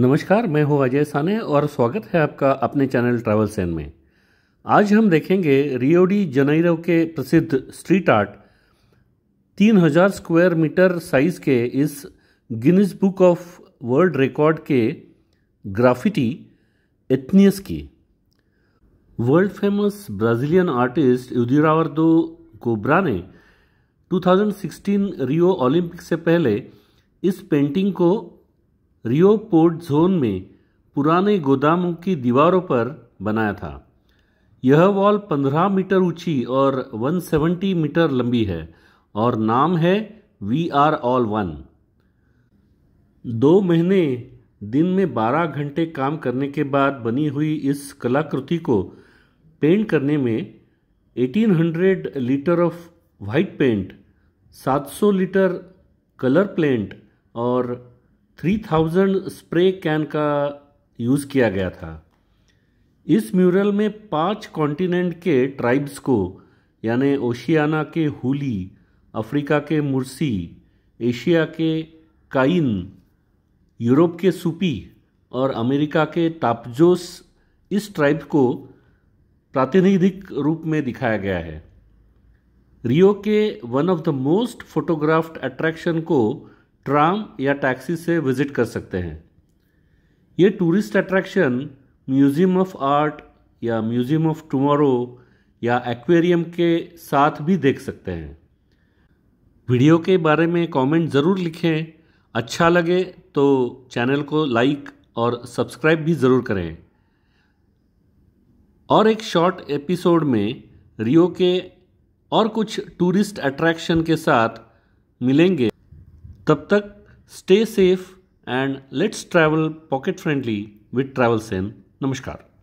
नमस्कार मैं हूं अजय साने और स्वागत है आपका अपने चैनल ट्रैवल सेन में आज हम देखेंगे रियोडी जनेरो के प्रसिद्ध street art 3000 square metre size के इस Guinness book of world record के ग्राफिटी एथनियस की world famous Brazilian artist Eduardo Kobra ने 2016 रियो ओलंपिक से पहले इस पेंटिंग को रियो पोर्ट जोन में पुराने गोदामों की दीवारों पर बनाया था यह वॉल 15 मीटर ऊंची और 170 मीटर लंबी है और नाम है वी आर ऑल वन दो महीने दिन में 12 घंटे काम करने के बाद बनी हुई इस कलाकृति को पेंट करने में 1800 litre of white paint 700 litre colour paint और 3000 स्प्रे कैन का यूज़ किया गया था इस म्यूरल में पांच कॉन्टिनेंट के ट्राइब्स को यानि ओशियाना के हुली अफ्रीका के मुर्सी एशिया के काइन यूरोप के सूपी और अमेरिका के तापजोस इस ट्राइब को प्रातिनिधिक रूप में दिखाया गया है रियो के one of the most photographed attraction को ट्राम या टैक्सी से विज़िट कर सकते हैं ये tourist attraction museum of art या म्यूज़ियम ऑफ टुमारो या एक्वेरियम के साथ भी देख सकते हैं वीडियो के बारे में कमेंट ज़रूर लिखें अच्छा लगे तो चैनल को लाइक और सब्सक्राइब भी ज़रूर करें और एक शॉर्ट एपिसोड में रियो के और कुछ टूरिस्ट अट्रैक्शन के साथ मिलेंगे तब तक stay safe and let's travel pocket friendly with travel Sen नमस्कार